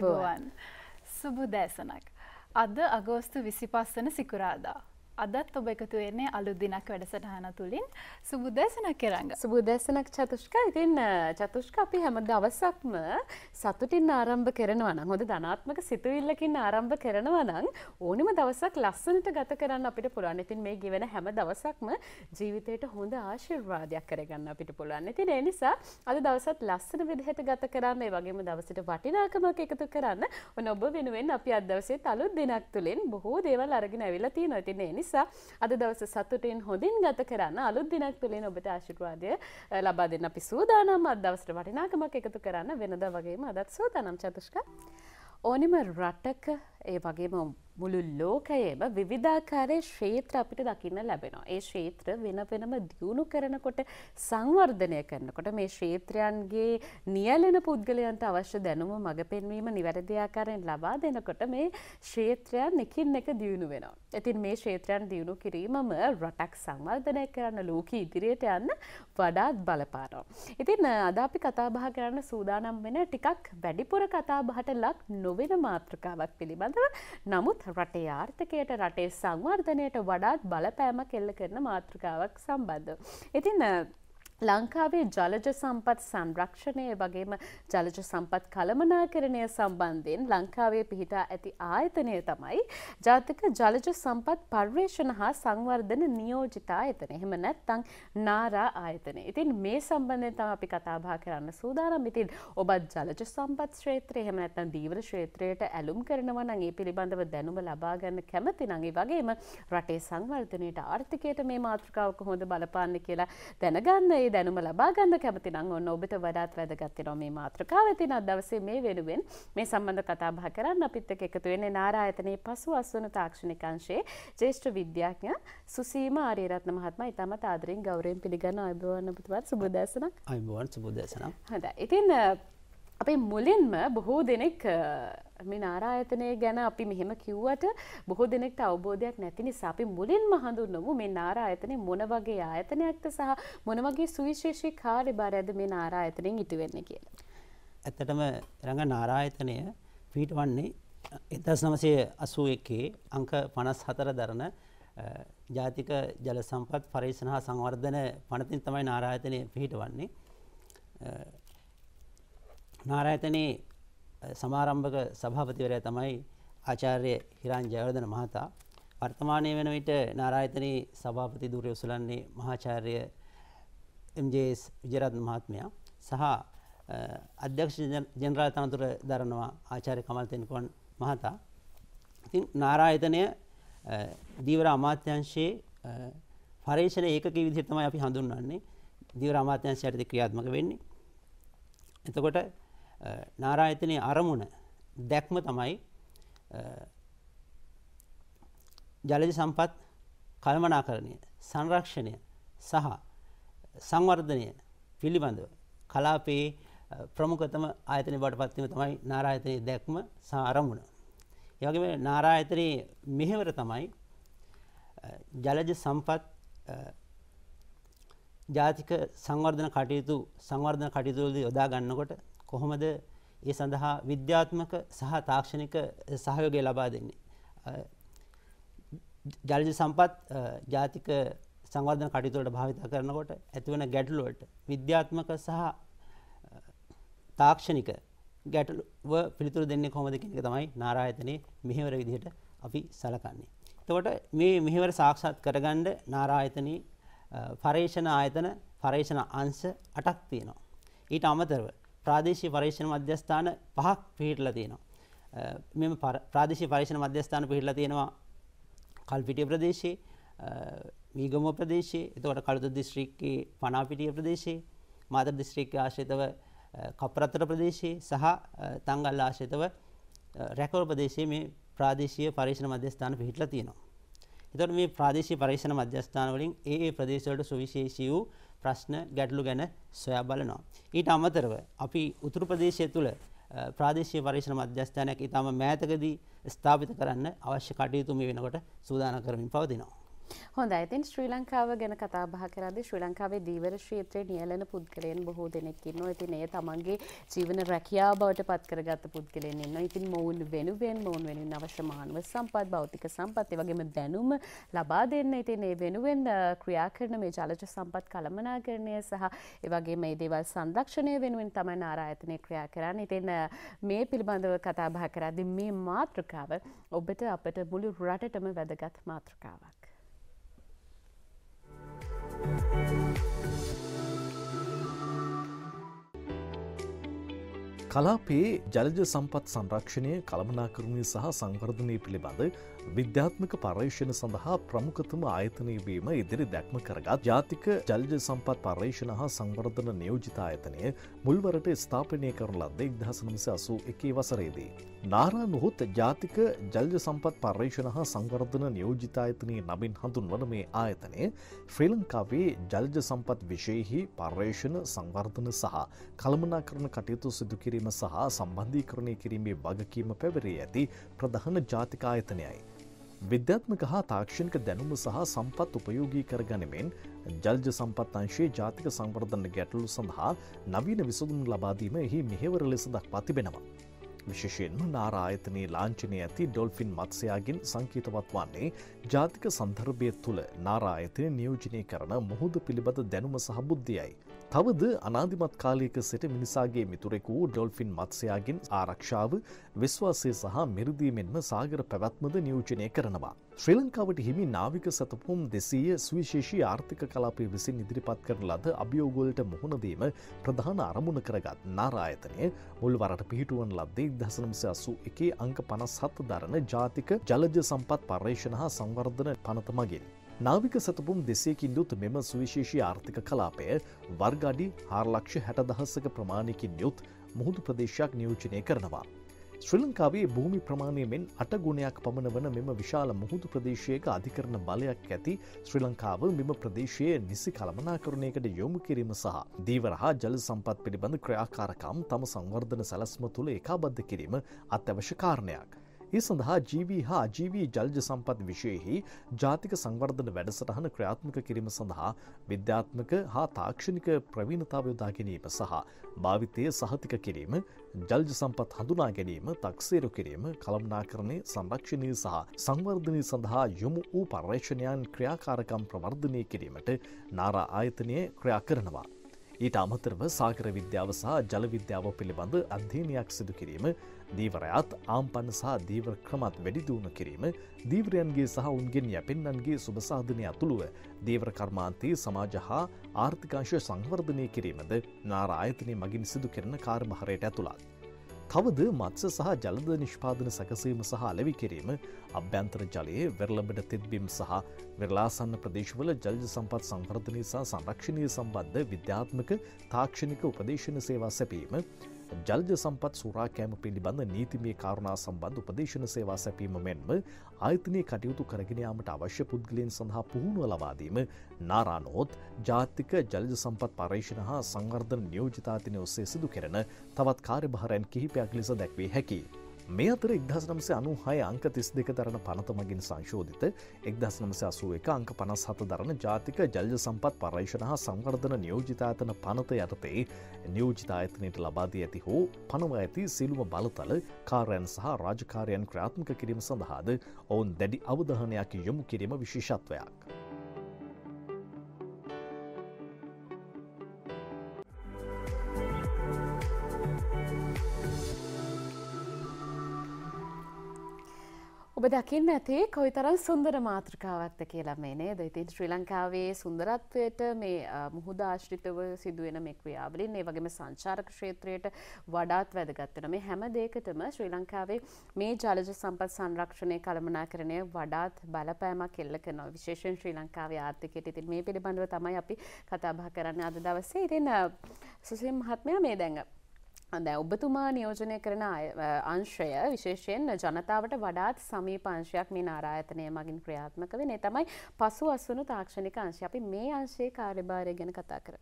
අයිබුවන් සුබු දෑසනක් අද අගෝස්තු විසිපස්සන සිකුරාදා අදත් ඔබ එකතු වෙන්නේ අලුත් දිනක් වැඩසටහන තුළින් සුබුදේශනක් කරංග. සුබුදේශනක් චතුෂ්ක ඉතින් චතුෂ්ක අපි හැම දවසක්ම සතුටින් ආරම්භ කරනවා නම් හොඳ ධනාත්මක සිතුවිල්ලකින් ආරම්භ කරනවා නම් ඕනෙම දවසක් ලස්සනට ගත කරන්න අපිට පුළුවන්. ඉතින් මේ ගෙවෙන හැම දවසක්ම ජීවිතයට හොඳ ආශිර්වාදයක් කරගන්න අපිට පුළුවන්. ඉතින් ඒ නිසා අද දවසත් ලස්සන විදිහට ගත කරන්න ඒ වගේම දවසට වටිනාකමක් එකතු කරන්න ඔන්න ඔබ වෙනුවෙන් අපි අද දවසේ අලුත් දිනක් තුළින් බොහෝ දේවල් අරගෙන ඇවිල්ලා තියෙනවා. ඉතින් ඒ නිසා නිසා අද දවස සතුටින් හොඳින් ගත කරන්න අලුත් දිනක් තුළින් ඔබට ආශිර්වාදය ලබා දෙන්න අපි සූදානම් අද දවසට වටිනාකමක් එකතු කරන්න වෙනද වගේම අදත් සූදානම් චතුෂ්ක ඕනිම රටක ඒ වගේම මුළු ලෝකයේම විවිධාකාරයේ ශ්‍රේත්‍ර අපිට දකින්න ලැබෙනවා. ඒ ශ්‍රේත්‍ර වෙන වෙනම දියුණු කරනකොට සංවර්ධනය කරනකොට මේ ශ්‍රේත්‍රයන්ගේ නියැලෙන පුද්ගලයන්ට අවශ්‍ය දැනුම මඟ පෙන්වීම නිවැරදි ආකාරයෙන් ලබා දෙනකොට මේ ශ්‍රේත්‍රයන් එකින් එක දියුණු වෙනවා. ඉතින් මේ ශ්‍රේත්‍රයන් දියුණු කිරීමම රටක් සංවර්ධනය කරන්න ලෝක ඉදිරියට යන්න වඩාත් බලපානවා. ඉතින් අද අපි කතා බහ කරන්න සූදානම් වෙන ටිකක් වැඩිපුර කතා බහට ලක් නොවන මාතෘකාවක් පිළිබඳව නමුත් රටේ ආර්ථකයට රටේ සංවර්ධනයට වඩාත් බලපෑමක් එල්ල කරන මාතෘකාවක් සම්බන්ධ. ඉතින් ලංකාවේ ජලජ සම්පත් සංරක්ෂණය වගේම ජලජ සම්පත් කළමනාකරණය සම්බන්ධයෙන් ලංකාවේ පිහිටා ඇති ආයතනය තමයි ජාතික ජලජ සම්පත් පර්යේෂණ හා සංවර්ධන නියෝජිතා එතන එහෙම නැත්තං නාරා ආයතනය. ඉතින් මේ සම්බන්ධයෙන් තම අපි කතාබා කරන්න සූදානම්. ඉතින් ඔබත් ජලජ සම්පත් ශ්‍රේත්‍රය එහෙම නැත්නම් දීවර ශ්‍රේත්‍රයට ඇලුම් කරනවා නම් ඒ පිළිබඳව දැනුම ලබා ගන්න කැමති නම් ඒ වගේම රටේ සංවර්ධනයට ආර්ථිකයට මේ මාතෘකාව කොහොමද බලපාන්නේ කියලා දැනගන්න මේ දැනුම ලබා ගන්න කැමති නම් ඔන්න ඔබට වඩාත් වැදගත් වෙනවා මේ මාතෘකාව. ඉතින් අද දවසේ මේ වෙනුවෙන් මේ සම්බන්ධ කතා බහ කරන්න අපිත් එක්ක එකතු වෙන්නේ නාරායතනයේ පසු අස්වන තාක්ෂණික අංශයේ ජ්‍යෙෂ්ඨ විද්‍යාඥ සුසීම ආරියරත්න මහත්මයා ඉතාමත් ආදරෙන් ගෞරවයෙන් පිළිගන්න අයබෝවන් ඔබතුමාට සුබ දැසනක්. අයබෝවන් සුබ දැසනක්. හොඳයි. ඉතින් අපේ මුලින්ම බොහෝ දෙනෙක් මේ නාරායතනය ගැන අපි මෙහෙම කිව්වට බොහෝ දෙනෙක්ට අවබෝධයක් නැති නිසා අපි මුලින්ම හඳුන්වමු මේ නාරායතනය මොන වගේ ආයතනයක්ද සහ මොන වගේ සුවිශේෂී කාර්යභාරයද මේ නාරායතනයෙන් ඉටු වෙන්නේ කියලා. ඇත්තටම රඟ නාරායතනය පිටවන්නේ 1981 අංක 54 දරන ජාතික ජල සම්පත් පරීක්ෂණ හා සංවර්ධන පනතින් තමයි නාරායතනය පිහිටවන්නේ. නාරායතනයේ සමාරම්භක සභාපතිවරයා තමයි ආචාර්ය හිරාන් ජයවර්ධන මහතා. වර්තමානයේ වෙන විට නාරායතනයේ සභාපති ධූරය උසලන්නේ මහාචාර්ය එම්.ජේ.එස්. විජයරත්න මහත්මයා සහ අධ්‍යක්ෂ ජනරාල් තනතුර දරනවා ආචාර්ය කමල් තෙන්කෝන් මහතා. ඉතින් නාරායතනය දීවර අමාත්‍යංශයේ පර්යේෂණ ඒකකයේ විදිහට තමයි අපි හඳුන්වන්නේ. දීවර අමාත්‍යංශය යටතේ ක්‍රියාත්මක වෙන්නේ. එතකොට නාරායතනයේ අරමුණ දැක්ම තමයි ජලජ සම්පත් කළමනාකරණය සංරක්ෂණය සහ සංවර්ධනය පිළිබඳව කලාපයේ ප්‍රමුඛතම ආයතනය බවට පත්වීම තමයි නාරායතනයේ දැක්ම සහ අරමුණ. ඒ වගේම නාරායතනයේ මෙහෙවර තමයි ජලජ සම්පත් ජාතික සංවර්ධන කටයුතු සංවර්ධන කටයුතුවලදී යොදා ගන්නකොට කොහොමද ඒ සඳහා විද්‍යාත්මක සහ තාක්ෂණික සහයෝගය ලබා දෙන්නේ. ජලජ සම්පත් ජාතික සංවර්ධන කටයුතුවලට භාවිත කරනකොට ඇතිවන ගැටලුවට විද්‍යාත්මක සහ තාක්ෂණික ගැටලුව පිළිතුරු දෙන්නේ කොහොමද කියන එක තමයි නාරායතනයේ මෙහෙවර විදිහට අපි සලකන්නේ. එතකොට මේ මෙහෙවර සාක්ෂාත් කරගන්න නාරායතනයේ පරේෂණ ආයතන පරේෂණ අංශ 8ක් තියෙනවා. ඊට අමතරව ප්‍රාදේශීය පරීක්ෂණ මධ්‍යස්ථාන පහක් පිහිටලා තියෙනවා. මෙම ප්‍රාදේශීය පරීක්ෂණ මධ්‍යස්ථාන පිහිටලා තියෙනවා කල්පිටිය ප්‍රදේශයේ, මීගම ප්‍රදේශයේ, එතකොට කළුද දිස්ත්‍රික්කයේ පනාපිටිය ප්‍රදේශයේ, මාතර දිස්ත්‍රික්කයේ ආශ්‍රිතව කපරතර ප්‍රදේශයේ සහ තංගල්ල ආශ්‍රිතව රැකවල ප්‍රදේශයේ මේ ප්‍රාදේශීය පරීක්ෂණ මධ්‍යස්ථාන පිහිටලා තියෙනවා. එතකොට මේ ප්‍රාදේශීය පරීක්ෂණ මධ්‍යස්ථාන වලින් ඒ ඒ ප්‍රදේශවලට සුවිශේෂී වූ ප්‍රශ්න ගැටලු ගැන සොයා බලනවා. ඊට අමතරව අපි උතුරු ප්‍රදේශය තුළ ප්‍රාදේශීය පරීක්ෂණ මධ්‍යස්ථානයක් ඊටම මෑතකදී ස්ථාපිත කරන්න අවශ්‍ය කටයුතු මේ වෙනකොට සූදානම් කරමින් පවතිනවා. හොඳ ඇතින් ශ්‍රී ලංකාව ගැන කතාබහ කරද ශ්‍රී ලංකාවේ දීවර ශීත්‍රය නියලන පුද්ගලයෙන් බොහෝ දෙනෙක්කින්න ඇති ඒ තමන්ගේ ජීවන රැකයා බවට පත් කරගත්ත පුද්ගලෙන් ඉන්න ඉතින් මොවුන් වෙනුවෙන් මොවුන් වෙනින් අවශ්‍යමානුව සම්පත් භෞතික සම්පත්ය වගේම දැනුම ලබා දෙන්න ඉතින් ඒ වෙනුවෙන් ක්‍රියා කරන මේ ජලජ සම්පත් කළමනාකරණය සහ ඒවගේ මේ දේවල් සංරක්ෂණය වෙනුවෙන් තමයි නාරායතනය ක්‍රියා කරන්න ඉතින් මේ පිළිබඳව කතාබහ කරදි මේ මාතෘකාව ඔබට අපට මුළු රටටම වැදගත් මාතෘකාවක්. කලාපයේ ජලජ සම්පත් සංරක්ෂණය කළමනාකරණය සහ සංවර්ධනය පිළිබඳ විද්‍යාත්මක පර්යේෂණ සඳහා ප්‍රමුඛතම ආයතනයවීම ඉදිරි දැක්ම කරගත් ජාතික ජල්ජ සම්පත් පර්යේෂණ හා සංවර්ධන නියෝජිත ආයතනය මුල්වරට ස්ථාපනය කරන ලද්ද ඉදහසනමස අසූ එකේ වසරේදී. නාරා නොහොත් ජාතික ජල්ජ සම්පත් පර්යේෂණ හා සංවර්ධන නියෝජිතායතනයේ නමින් හඳුන්වන මේ ආයතනය ශ්‍රී ලංකාවේ ජල්ජ සම්පත් විශයෙහි පර්යේෂණ සංවර්ධන සහ කළමනා කරන කටයුතු සිදුකිරීම සහ සම්බන්ධීකරණය කිරීමේ වගකීම පැවරී ඇති ප්‍රධාන ජාතිකායතනයයි. විද්‍යාත්මක හා තාක්ෂණික දැනුම සහ සම්පත් උපයෝගී කරගනිමින් ජල්ජ සම්පත් අංශයේ ජාතික සංවර්ධන ගැටලු සඳහා නවීන විසඳුම් ලබාදීම එහි මෙහෙවර ලෙස දක්වා තිබෙනවා. විශේෂයෙන්ම නාරායතනයේ ලාංචනය ඇති ඩොල්ෆින් මත්සයාගෙන් සංකීතවත් වන්නේ ජාතික සන්දර්භය තුළ නාරායතනය නියෝජනය කරන මුහුද පිළිබඳ දැනුම සහබුද්ධියයි. තවද අනාධිමත් කාලයක සිට මිනිසාගේ මිතුරෙකු වූ ඩොල්ෆින් මත්සයාගෙන් ආරක්ෂාව විශ්වාසය සහ මෙරදීමෙන්ම සාගර පැවැත්මද නියෝජනය කරනවා. ශ්‍රී ලංකාවට හිමි නාවික සතපුම් දෙසීය සුවිශේෂී ආර්ථික කලාපය විසින් ඉදිරිපත් කරන ලද අභියෝගොලට මුහුණදීම ප්‍රධාන අරමුණ කරගත් නාරායතනය මුල්වරට පිහිටුවන් ලද්දේ දසනම්සය අසු එකේ අංක පනස් හත්ත දරන ජාතික ජලජ සම්පත් පර්ේෂණ හා සංවර්ධන පනත මගින්. නාවික සතපුම් දෙසයකින් යුත් මෙම සුවිශේෂී ආර්ථික කලාපය වර්ගඩි හාරලක්ෂ හැට දහස්සක ප්‍රමාණයකින් යුත් මුහුදු ප්‍රදේශයක් නියෝජනය කරනවා. ශ්‍රී ලංකාවේ භූමි ප්‍රමාණයමෙන් අටගුණයක් පමණ වන මෙම විශාල මුහුදු ප්‍රදේශයක අධිකරන බලයක් ඇති ශ්‍රී ලංකාව මෙම ප්‍රදේශයේ නිසි කළමනාකරණයකට යොමු කිරීම සහ දීවර හා ජල සම්පත් පිළිබඳ ක්‍රියාකාරකම් තම සංවර්ධන සැලස්ම තුළ ඒකාබද්ධ කිරීම අත්‍යවශ්‍ය කාරණයක්. ඒ සඳහා ජීවී හා ජීවී ජල්ජ සම්පත් විශයෙහි ජාතික සංවර්ධන වැඩසටහන ක්‍රියාත්මක කිරීම සඳහා විද්‍යාත්මක හා තාක්ෂණික ප්‍රවීණතාව යොදා ගැනීම සහ භාවිතය සහතික කිරීම ජල්ජ සම්පත් හඳුනා ගැනීම තක්සේරු කිරීම කළම්නාකරණය සංරක්ෂණය සහ සංවර්ධනය සඳහා යොමු වූ පර්යේෂණයන් ක්‍රියාකාරකම් ප්‍රවර්ධනය කිරීමට නාරා ආයතනය ක්‍රියා කරනවා. ඊට අමතරව සාකර විද්‍යාව සහ ජලවිද්‍යාව පිළිබඳ අධ්‍යනයක් සිදු කිරීම දීවරයත් ආම්පන්න සහ දීවර ක්‍රමත් වැඩිදියුණු කිරීම දීවරයන්ගේ සහ උන්ගෙන් යැපෙන්න්නන්ගේ සුභසාධනය ඇතුළුව දීවර කර්මාන්තයේ සමාජ හා ආර්ථිකාංශය සංවර්ධනය කිරීමද නාරායතනය මගින් සිදු කරන කාර්මහරයට ඇතුළත්. තවද මත්ස සහ ජලද නිෂ්පාදන සැකසීම සහ අලවි කිරීම අභ්‍යන්තර ජලයේ වෙරලබට තිත්බිම් සහ වෙරලාසන්න ප්‍රදේශවල ජල්ජ සම්පත් සංවර්ධනය සහ සංරක්ෂණය සම්බන්ධ විද්‍යාත්මක තාක්ෂණික උපදේශන සේවා සැපීම ජල්ජ සම්පත් සුරාකෑම පිළිබඳ නීතිමේ කාරුණා සම්බන්ධ උපදේශන සේවා සැපීම මෙන්ම ආයතනය කටයුතු කරගෙනයාමට අවශ්‍ය පුද්ගලයන් සඳහා පුහුණුව ලබාදීම නාරානෝත් ජාතික ජලජ සම්පත් පර්ේෂණ හා සංවර්ධන නියෝජතාතිනය ඔස්සේ සිදු කරන තවත් කාර්භාරයන් කිහිපයක් ලෙස දැක්වේ හැකි. මේ අතර එක්දහනම්සේ අනු හය අංක තිස් දෙක දරන පනතමගින් සංශෝධිත එක්දහනමස අසුව එක අංක පනස් හත දරන ජාතික ජල්ජ සම්පත් පර්යේෂණ හා සංවර්ධන නියෝජිතාතන පනත යටතේ නියෝජිතායතනයට ලබාදී ඇති හෝ පනව ඇති සිළුව බලතල කාරයන් සහ රාජකාරයන් ක්‍රාත්මක කිරීම සඳහාද ඔවුන් දැඩි අවධහනයක් යොමු කිරීම විශේෂත්වයක්. ඔබ දකින්න ඇති කොයි තරම් සුන්දර මාතෘකාවක්ද කියලා මේ නේද ඉතින් ශ්‍රී ලංකාවේ සුන්දරත්වයට මේ මුහුදාශ්‍රිතව සිදුවෙන මේ ක්‍රියාවලින් ඒ වගේම සංචාරක ක්ෂේත්‍රයට වඩාත් වැදගත් වෙන මේ හැම දෙයකටම ශ්‍රී ලංකාවේ මේ ජලජ සම්පත් සංරක්ෂණය කළමනාකරණය වඩාත් බලපෑමක් එල්ල කරනවා විශේෂයෙන් ශ්‍රී ලංකාවේ ආර්ථිකයට ඉතින් මේ පිළිබඳව තමයි අපි කතා බහ කරන්න අද දවසේ ඉතින් සුසිම් මහත්මයා මේ දැන් දැ ඔබතුමා නියෝජනය කරන අංශය විශේෂයෙන් ජනතාවට වඩාත් සමී පංශයක් මේ නාරායතනය මගින් ක්‍රියාත්මක වෙන තමයි පසු අස්සුණු තාක්ෂණික අංශය අපි මේ අංශයේ කාර්යභාරය ගැන කතා කර.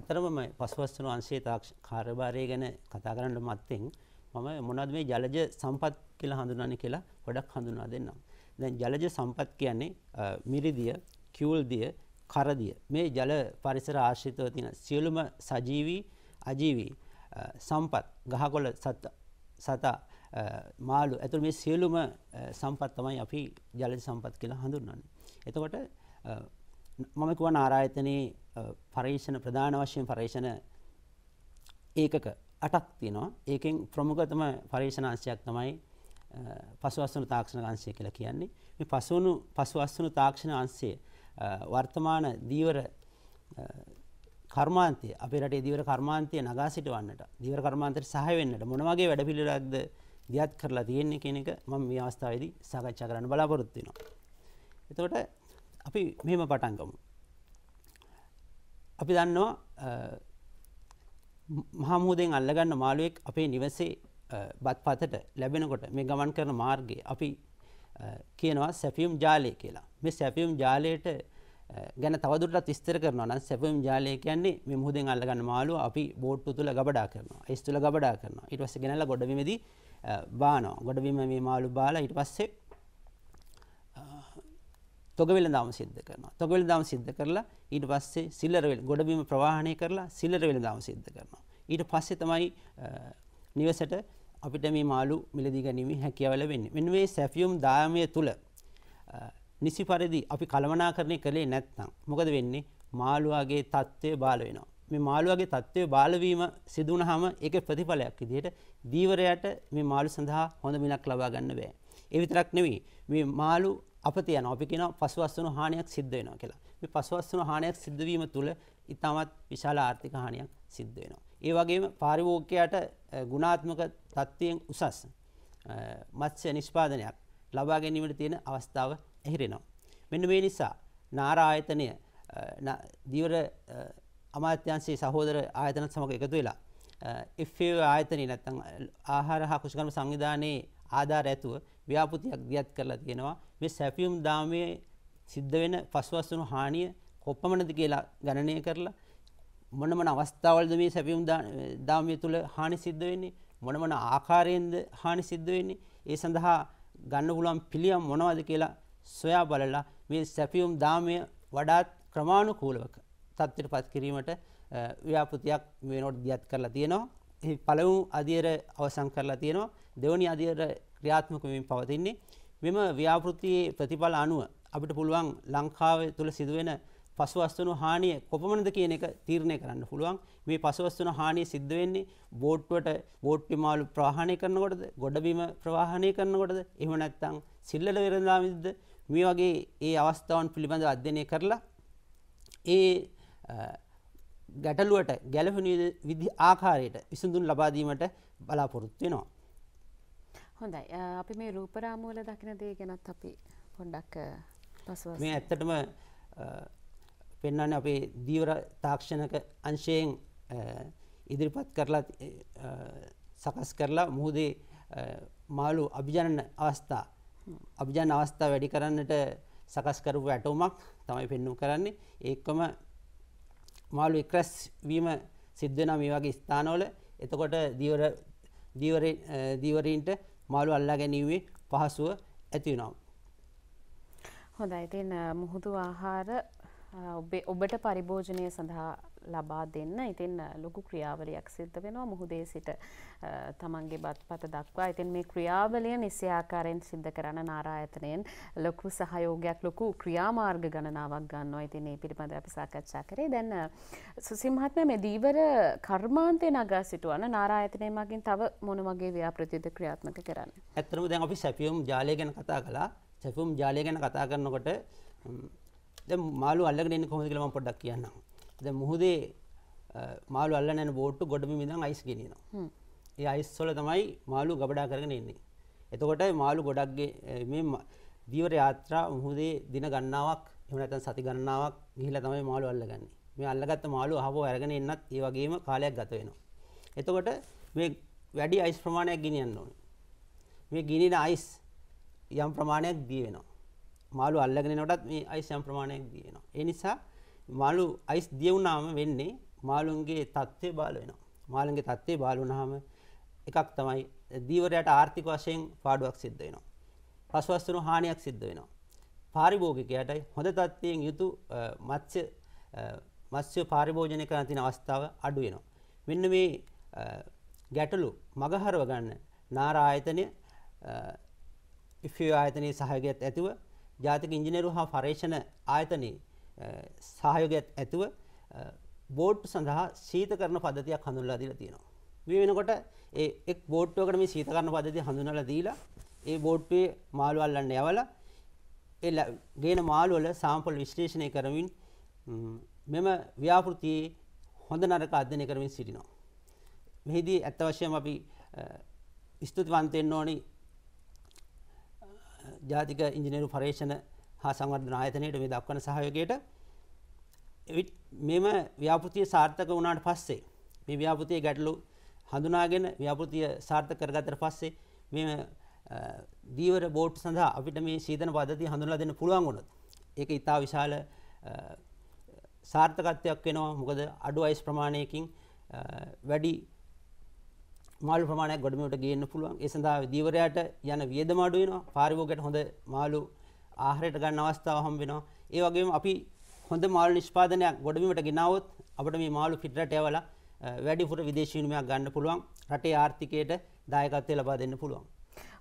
ඇතරම පසුවස්සනු අංශයේ කාර්භාරය ගැන කතා කරන්නට මත්තෙන් මම මොනද මේ ජලජ සම්පත් කියලා හඳුනන කියලා ගොඩක් හඳුනා දෙන්නම්. දැන් ජලජ සම්පත් කියන්නේ මිරිදිය කිවල්දිය කරදිය මේ ජල පරිසර ආශ්‍රිතව තින සියලුම සජීවී අජීවී සම්පත් ගහකොල සතා මාලු ඇතුළ මේ සියලුම සම්පත් තමයි අපි ජලජ සම්පත් කියලා හඳුන්වන්නේ. එතකොට මම කිව්වා නාරායතනයේ පරීක්ෂණ ප්‍රධාන වශයෙන් පරීක්ෂණ ඒකක 8ක් තියෙනවා. ඒකෙන් ප්‍රමුඛතම පරීක්ෂණ අංශයක් තමයි පසුවස්වණු තාක්ෂණ අංශය කියලා කියන්නේ. මේ පසුවණු පසුවස්වණු තාක්ෂණ අංශය වර්තමාන දීවර කර්මාන්තය අපේ රටේ දිවර කර්මාන්තය නගා සිටවන්නට දිවර කර්මාන්තයට සහාය වෙන්නට මොන වගේ වැඩපිළිවෙලක්ද දියත් කරලා තියෙන්නේ කියන එක මම මේ අවස්ථාවේදී සාකච්ඡා කරන්න බලාපොරොත්තු වෙනවා. එතකොට අපි මෙහෙම පටන් ගමු. අපි දන්නවා මහා මුහුදෙන් අල්ලගන්න මාළුවෙක් අපේ නිවසේ බත්පතට ලැබෙනකොට මේ ගමන් කරන මාර්ගය අපි කියනවා සැපියුම් ජාලය කියලා. මේ සැපියුම් ජාලයට ගැන තවදුරටත් විස්තර කරනවා නම් සැපම් ජාලය කියන්නේ මේ මුහුදෙන් අල්ලගන්න මාළු අපි බෝට්ටු තුල ගබඩා කරනවා. අයිස් තුල ගබඩා කරනවා. ඊට පස්සේ ගෙනල්ලා ගොඩබිමේදී බානවා. ගොඩබිම මේ මාළු බාලා ඊට පස්සේ තොගවෙළඳාම සිද්ධ කරනවා. තොගවෙළඳාම සිද්ධ කරලා ඊට පස්සේ සිල්ලර ගොඩබිම ප්‍රවාහණය කරලා සිල්ලර වෙළඳාම සිද්ධ කරනවා. ඊට පස්සේ තමයි නිවසට අපිට මේ මාළු මිලදී ගැනීම හැකියාව ලැබෙන්නේ. මෙන්න මේ සැෆියම් දාමය තුල නිසි පරිදි අපි කළමනාකරණය කළේ නැත්නම් මොකද වෙන්නේ මාළුවාගේ තත්ත්වය බාල වෙනවා. මේ මාළුවාගේ තත්ත්වය බාලවීම සිදු වුණාම ඒකේ ප්‍රතිඵලයක් විදිහට දීවරයට මේ මාළු සඳහා හොඳ මිලක් ලබා ගන්න බෑ. ඒ විතරක් නෙවෙයි මේ මාළු අපත යනවා. අපි කියනවා පසුවස්වන හානියක් සිද්ධ වෙනවා කියලා. මේ පසුවස්වන හානියක් සිද්ධ වීම තුළ ඊටමත් විශාල ආර්ථික හානියක් සිද්ධ වෙනවා. ඒ වගේම පාරිභෝගිකයාට ගුණාත්මක තත්ත්වයෙන් උසස් මත්ස්‍ය නිෂ්පාදනයක් ලබා ගැනීමට තියෙන අවස්ථාව ඇහිරෙනවා. මෙන්න මේ නිසා නාරායතනය දීවර අමාත්‍යන්සේ සහෝදර ආයතනත් සමඟ එකතු වෙලා එෆේ ආයතනය නැත්තං ආහාර හා කුෂකරම සංවිධානයේ ආධාර ඇතුව ව්‍යාපෘතියක් දියත් කරලා තියෙනවා මේ සැපියුම් දාමයේ සිද්ධ වෙන පසුවස් වුණු හානිය කොපමණද කියලා ගණනය කරලා මොන මොන අවස්ථාවලද මේ සැපියුම් දාමය තුළ හානි සිද්ධ වෙන්නේ මොන මොන ආකාරයෙන්ද හානි සිද්ධ වෙන්නේ ඒ සඳහා ගන්න පුළුවන් පිළියම් මොනවද කියලා සොයා බලලා මේ සැපියුම් දාමය වඩාත් ක්‍රමාණුකූලව තත්ත්වයටපත් කිරීමට ව්‍යාපෘතියක් වෙනකොට දියත් කරලා තියෙනවා. එහි පළමු අදියර අවසන් කරලා තියෙනවා. දෙවැනි අදියර ක්‍රියාත්මක වෙමින් පවතින්නේ. මෙම ව්‍යාපෘතියේ ප්‍රතිඵල අනුව අපිට පුළුවන් ලංකාව තුළ සිදුවෙන පසුවස්තුණු හානිය කොපමණද කියන එක තීරණය කරන්න පුළුවන්. මේ පසුවස්තුණු හානිය සිද්ධ වෙන්නේ බෝට්ටුවට බෝට්ටු මාළු ප්‍රවාහණය කරනකොටද, ගොඩබිම ප්‍රවාහණය කරනකොටද, එහෙම නැත්නම් සිල්ලල වෙරඳාමින්ද මේ වගේ ඒ අවස්ථාවන් පිළිබඳව අධ්‍යයනය කරලා ඒ ගැටලුවට ගැලපෙන විදි ආකාරයට විසඳුම් ලබා දීමට බලාපොරොත්තු වෙනවා. හොඳයි. අපි මේ රූප රාමුවල දකින දේ ගැනත් අපි පොඩ්ඩක් පසුව මේ ඇත්තටම පෙන්වන්නේ අපේ දීවර තාක්ෂණක අංශයෙන් ඉදිරිපත් කරලා සකස් කරලා මුහුදේ මාළු අභිජනන අවස්ථා අභිජන අවස්ථා වැඩි කරන්නට සකස් කරපු ඇටෝමක් තමයි පෙන්වු කරන්නේ ඒකම මාළු එක්රැස් වීම සිද්ධ වෙනවා මේ වගේ ස්ථානවල එතකොට දීවර දීවර දීවරීන්ට මාළු අල්ලා ගැනීමේ පහසුව ඇති වෙනවා හොඳයි ඉතින් මුහුදු ආහාර ඔබට පරිභෝජනය සඳහා ලබා දෙන්න ඉතින් ලොකු ක්‍රියාවලයක් සිද්ධ වෙනවා මුහුදේ සිට තමන්ගේ බත් පත දක්වා ඉතින් මේ ක්‍රියාවලය නිසයාකාරයෙන් සිද්ධ කරන නාරායතනයෙන් ලොකු සහයෝගයක් ලොකු ක්‍රියාමාර්ග ගණනාවක් ගන්නවා ඉතින් ඒ පිළිබඳ අපි සාකච්ඡා කරේ දැන් සුසිම්හත්ම මේ දීවර කර්මාන්තය නගා සිටුවන නාරායතනය මගින් තව මොන වගේ ව්‍යාපෘතිද ක්‍රියාත්මක කරන්න ඇත්තරම දැන් අපි සැපියුම් ජාලය ගැන කතා කලා සැපියුම් ජාලය ගැන කතා කරනකොට මාළු අල්ලගෙන ඉන්නේ කොහොමද කියලා මම පොඩ්ඩක් කියන්නම්. ද මුහුදේ මාළු අල්ලන බෝට්ටු ගොඩමි මිදන් අයිස් ගෙනනවා ඒ අයිස්වල තමයි මාළු ගබඩා කරගෙන එන්නේ එතකොට මාළු ගොඩක්ගේ මේ දීවර යාත්‍රා මුහුදේ දින ගන්නාවක් එහෙම නැත්නම් සති ගන්නාවක් ගිහිලා තමයි මාළු අල්ලගන්නේ මේ අල්ලගත්ත මාළු අහපෝ අරගෙන එන්නත් ඒ වගේම කාලයක් ගත වෙනවා එතකොට මේ වැඩි අයිස් ප්‍රමාණයක් ගෙනියන්න ඕනේ මේ ගිනින අයිස් යම් ප්‍රමාණයක් දී වෙනවා මාළු අල්ලගෙන එනකොටත් මේ අයිස් යම් ප්‍රමාණයක් දී වෙනවා ඒ නිසා මාළු අයිස් දිය වුණාම වෙන්නේ මාළුන්ගේ තත්ත්වය බාල වෙනවා. මාළුන්ගේ තත්ත්වය බාල වුණාම එකක් තමයි දීවරයට ආර්ථික වශයෙන් පාඩුවක් සිද්ධ වෙනවා. පසුවස්තුණු හානියක් සිද්ධ වෙනවා. පාරිභෝගිකයට හොඳ තත්ත්වයෙන් යුතු මත්ස්‍ය මත්ස්‍ය පාරිභෝජනය කරන තියෙන අවස්ථාව අඩු වෙනවා. මෙන්න මේ ගැටලු මගහරව ගන්න නාර ආයතනය ඉෆ්යු ආයතනයේ සහයෝගයත් ඇතුව ජාතික ඉංජිනේරු හා පර්යේෂණ ආයතනයේ සහයෝගයක් ඇතුව බෝට්ටු සඳහා සීතකරන පද්ධතියක් හඳුන්ලා දීලා තියෙනවා. මේ වෙනකොට ඒ එක් බෝට්ටුවකට මේ සීතකරන පද්ධතිය හඳුන්වලා දීලා ඒ බෝට්ටුවේ මාළු අල්ලන්න යවලා ඒ ගේන මාළු වල සාම්පල් විශ්ලේෂණය කරමින් මෙම ව්‍යාපෘතියේ හොඳ නරක අධ්‍යයනය කරමින් සිටිනවා. මෙහිදී ඇත්ත වශයෙන්ම අපි ස්තුතිවන්ත වෙන්න ඕනි ජාතික ඉංජිනේරු පරීක්ෂණ හා සංවර්ධන ආයතනයට මේ දක්වන සහයෝගයට මෙම ව්‍යාපෘතිය සාර්ථක වුණාට පස්සේ මේ ව්‍යාපෘතියේ ගැටලු හඳුනාගෙන ව්‍යාපෘතිය සාර්ථක කරගත්තට පස්සේ මේ දීවර බෝට් සඳහා අපිට මේ සීතන පද්ධතිය හඳුනලා දෙන්න පුළුවන් වුණොත් ඒක ඉතා විශාල සාර්ථකත්වයක් වෙනවා මොකද අඩු අයිස් ප්‍රමාණයකින් වැඩි මාළු ප්‍රමාණයක් ගොඩමිට ගේන්න පුළුවන් ඒ සඳහා දීවරයට යන වියදම අඩු වෙනවා පාරිභෝගිකයට හොඳ මාළු ආහාරයට ගන්න අවස්ථාව හම් වෙනවා. ඒ වගේම අපි හොඳ මාළු නිෂ්පාදනයක් ගොඩබිමට ගෙනාවොත් අපිට මේ මාළු පිටරට යවලා වැඩිපුර විදේශ විනිමයක් ගන්න පුළුවන්. රටේ ආර්ථිකයට දායකත්වය ලබා දෙන්න පුළුවන්.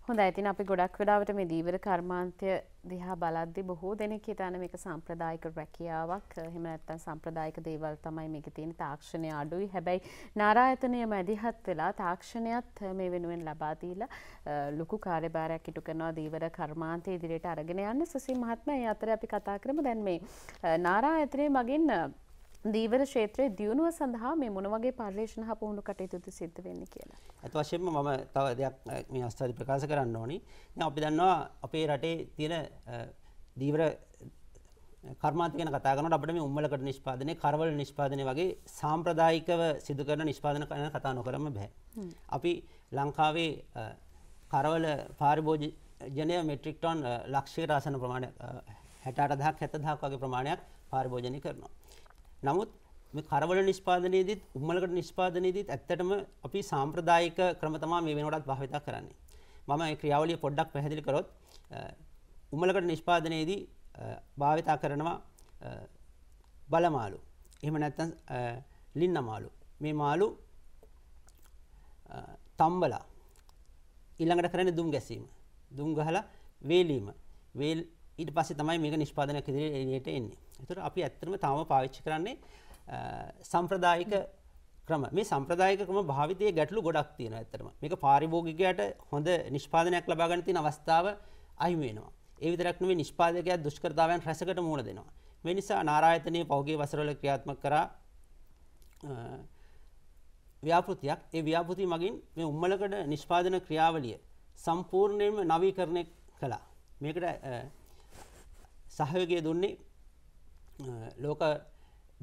හොඳ ඇතින් අපි ගොඩක් වෙලාවට මේ දීවර කර්මාන්තය දිහා බලද්දි බොහෝ දෙනෙක් හිතන මේක සම්ප්‍රදායික රැකියාවක් එහෙම නැත්නම් සම්ප්‍රදායික දේවල් තමයි මේකේ තියෙන තාක්ෂණය අඩුයි. හැබැයි නාරායතනයම ඇදිහත් වෙලා තාක්ෂණයත් මේ වෙනුවෙන් ලබා දීලා ලොකු කාර්යභාරයක් ඉටු කරනවා දීවර කර්මාන්තය ඉදිරියට අරගෙන යන්න සසී මහත්මයා. ඒ අතරේ අපි කතා කරමු දැන් මේ නාරායතනයේ මගින් දීවර ක්ෂේත්‍රයේ දියුණුව සඳහා මේ මොන වගේ පර්යේෂණ හා පුහුණු කටයුතුද සිද්ධ වෙන්නේ කියලා. අත වශයෙන්ම මම තව දෙයක් මේ අවස්ථාවේ ප්‍රකාශ කරන්න ඕනි. දැන් අපි දන්නවා අපේ රටේ තියෙන දීවර කර්මාන්ත ගැන කතා කරනකොට අපිට මේ උම්මලකට නිෂ්පාදනය, කරවල නිෂ්පාදනය වගේ සාම්ප්‍රදායිකව සිදු කරන නිෂ්පාදන ගැන කතා නොකරම බෑ. අපි ලංකාවේ කරවල පාරිභෝජනය මෙට්‍රික් ටන් ලක්ෂයකට ආසන්න ප්‍රමාණයක් 68000ක් 70000ක් වගේ ප්‍රමාණයක් පාරිභෝජනය කරනවා. නමුත් මේ කරවල නිෂ්පාදනයේදීත් උම්මලකට නිෂ්පාදනයේදීත් ඇත්තටම අපි සාම්ප්‍රදායික ක්‍රම තමයි මේ වෙනකොටත් භාවිතා කරන්නේ. මම මේ ක්‍රියාවලිය පොඩ්ඩක් පැහැදිලි කරොත් උම්මලකට නිෂ්පාදනයේදී භාවිතා කරනවා බලමාළු. එහෙම නැත්නම් ලින්න මාළු. මේ මාළු තම්බලා ඊළඟට කරන්නේ දුම් ගැසීම. දුම් ගහලා වේලීම. වේල් ඊට පස්සේ තමයි මේක නිෂ්පාදනයක් ඉදිරියට එන්නේ. එතට අපි ඇත්තම තම පාවිච්චි කරන්නේ සම්ප්‍රදායික ක්‍රම මේ සම්ප්‍රදායකම භාවිතය ගැටලු ගොඩක් තියෙන ඇතරම මේක පාරිභෝගිකයට හොඳ නිෂ්පාදනයක් ලබාගනති අවස්ථාව අයිමේනවා ඒවිදරක්න මේ නිෂ්පාදකයක් දුෂ්කරතාවන් රැසකට මූුණ දෙනවා මේ නිසා නාරායතනය පෞගේ වසරල ක්‍රියාත්මක කරා ව්‍යාපෘතියක් ඒ ව්‍යාපෘති මගින් මේ උම්මලකඩ නිෂ්පාදන ක්‍රියාවලිය සම්පූර්ණයෙන්ම නවීකරණය කළා. මේකට සහයෝගය දුන්නේ ලෝක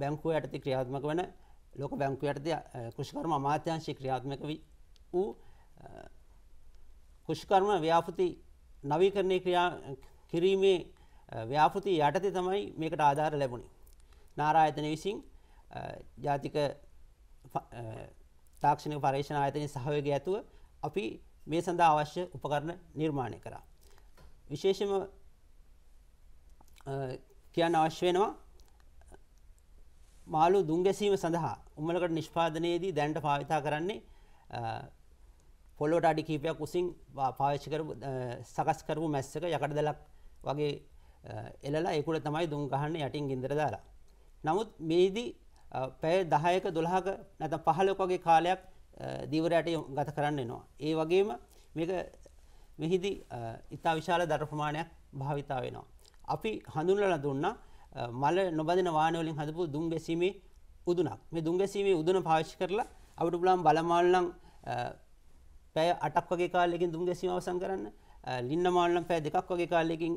බැංකුව යටති ක්‍රියාත්මක වන ලෝක බැංකුව යටති කෘෂිකර්ම අමාත්‍යංශය ක්‍රියාත්මක වූ කෘෂිකර්ම ව්‍යාපෘති නවීකරණය ක්‍රියා කිරීමේ ව්‍යාපෘති යටතේ තමයි මේකට ආධාර ලැබුණේ. නාරායතන විසින් ජාතික තාක්ෂණික පර්යේෂණ ආයතනයේ සහයෝගය ඇතුව අපි මේ සඳහා අවශ්‍ය උපකරණ නිර්මාණය කරා. විශේෂම කියන්න අවශ්‍ය වෙනවා මාළු දුම් ගැසීම සඳහා උමලකට නිෂ්පාදනයේදී දැන්ට භාවිතා කරන්නේ පොලොට අඩි කීපයක් උසින් පාවිච්චි කරපු සකස් කරපු මැස්සක යකඩ දලක් වගේ එලලා ඒකුල තමයි දුම් ගහන්න යටින් ගින්දර දාලා. නමුත් මේදී පැය 10ක 12ක නැත්නම් 15ක වගේ කාලයක් දීවරයට ගත කරන්න වෙනවා. ඒ වගේම මේක මෙහිදී ඊට විශාල දර ප්‍රමාණයක් භාවිතා වෙනවා. අපි හඳුන්වලා දුන්නා මල නොබදන වානවලින් හදපු දුම් ගැසීමේ උදුනක් මේ දුම් ගැසීමේ උදුන පාවිච්චි කරලා අපිට පුළුවන් බලමාල්ලම් පැය 8ක් වගේ කාලයකින් දුම් ගැසීම අවසන් කරන්න ලින්න මාල්ලම් පැය 2ක් වගේ කාලයකින්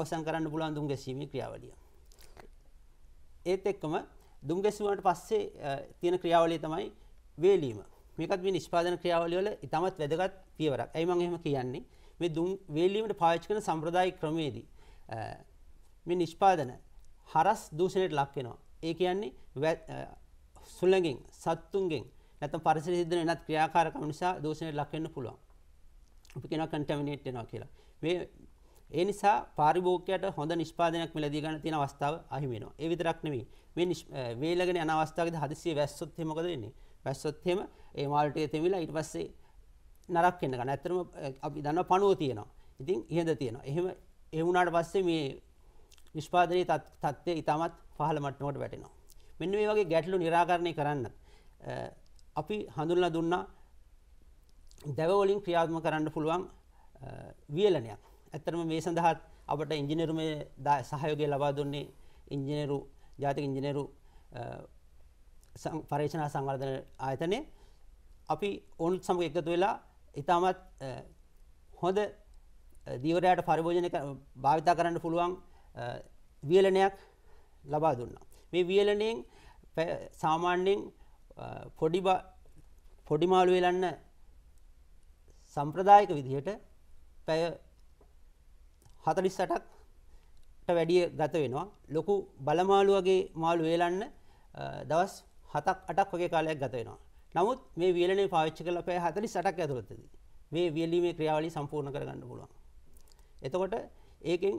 අවසන් කරන්න පුළුවන් දුම් ගැසීමේ ක්‍රියාවලිය. ඒත් එක්කම දුම් ගැසුවාට පස්සේ තියෙන ක්‍රියාවලිය තමයි වේලීම. මේකත් මේ නිෂ්පාදන ක්‍රියාවලිය වල ඉතාමත් වැදගත් පියවරක්. ඇයි මම එහෙම කියන්නේ? මේ දුම් වේලීමට පාවිච්චි කරන සම්ප්‍රදායික ක්‍රමයේදී මේ නිෂ්පාදන හරස් දූෂණයට ලක් වෙනවා. ඒ කියන්නේ සුළඟින් සත්තුන්ගෙන් නැත්නම් පරිසර සිද්ධ වෙනත් ක්‍රියාකාරකම් නිසා දූෂණයට ලක් වෙන්න පුළුවන්. අපි කියනවා කන්ටැමිනේට් වෙනවා කියලා. මේ ඒ නිසා පාරිභෝගිකයට හොඳ නිෂ්පාදනයක් මිලදී ගන්න තියෙන අවස්ථාව අහිමි වෙනවා. ඒ විතරක් නෙවෙයි. මේ වේලගෙන යන අවස්ථාවකදී හදිසියෙ වැස්සොත් එහෙම මොකද වෙන්නේ? වැස්සොත් එහෙම ඒ මාළු ටික තෙමිලා ඊට පස්සේ නරක් වෙන්න ගන්න. ඇත්තටම අපි දන්නවා පණුව තියෙනවා. ඉතින් ඉහඳ තියෙනවා. එහෙම ඒ වුණාට පස්සේ මේ නිෂ්පාදනයේ තත්ත්වය ඉතාමත් පහළ මට්ටමකට වැටෙනවා. මෙන්න මේ වගේ ගැටලු निराකරණය කරන්න අපි හඳුන්ලා දුන්නා දැව වලින් ක්‍රියාත්මක කරන්න පුළුවන් වියලනයක්. ඇත්තටම මේ සඳහා අපට ඉංජිනේරු මේ සහයෝගය ලබා දුන්නේ ඉංජිනේරු ජාතික ඉංජිනේරු පර්යේෂණ සංවර්ධන ආයතනය අපි ඔවුන් සමග එකතු වෙලා ඉතාමත් හොඳ දීවරයට පරිභෝජනය භාවිතා කරන්න පුළුවන් වියලනයක් ලබා දුන්නා. මේ වියලනයෙන් සාමාන්‍යයෙන් පොඩි පොඩි මාළු වෙලන්න සම්ප්‍රදායික විදිහට පැය 48ක් ට වැඩිය ගත වෙනවා. ලොකු බලමාළු වගේ මාළු වේලන්න දවස් 7ක් 8ක් වගේ කාලයක් ගත වෙනවා. නමුත් මේ වියලනේ පාවිච්චි කරලා පැය 48ක් ඇතුළතදී මේ වියලීමේ ක්‍රියාවලිය සම්පූර්ණ කරගන්න පුළුවන්. එතකොට ඒකෙන්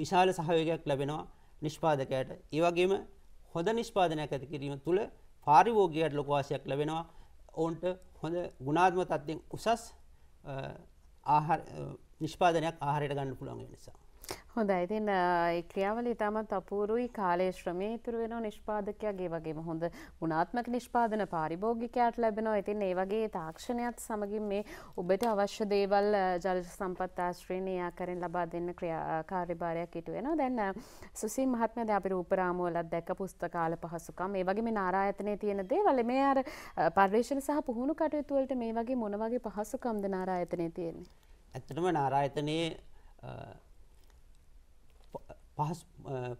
විශාල සහයෝගයක් ලැබෙනවා නිෂ්පාදකයට. ඒ වගේම හොඳ නිෂ්පාදනයක් ඇති කිරීම තුළ පාරිභෝගිකයට ලොකු වාසියක් ලැබෙනවා. ඔවුන්ට හොඳ ගුණාත්මක තත්ත්වෙන් උසස් ආහාර නිෂ්පාදනයක් ආහාරයට ගන්න පුළුවන් වෙන නිසා. හොඳ ඉතින් ක්‍රියාවල ඉතාමත් අපූරුයි කාලේ ශ්‍රමය ඉතුරු වෙන නිෂ්පාදකයාගේ වගේම හොඳ ගුණාත්මක නිෂ්පාදන පාරිභෝගිකයාට ලැබෙනවා ඉතින් ඒ වගේ තාක්ෂණයත් සමගින් මේ ඔබට අවශ්‍ය දේවල් ජල සම්පත් ආශ්‍රයෙන් ආකාරයෙන් ලබා දෙන්න කාර්යභාරයක් ඉටු වෙනවා දැන් සුසී මහත්මයා දැන් අපි රූපරාමුවලත් දැක්ක පුස්තකාල පහසුකම් ඒ වගේ මේ නාරායතනයේ තියෙන දේවල් මේ අර පර්යේෂණ සහ පුහුණු කටයුතු වලට මේ වගේ මොන වගේ පහසුකම්ද නාරායතනයේ තියෙන්නේ ඇත්තටම නාරායතනයේ පහසු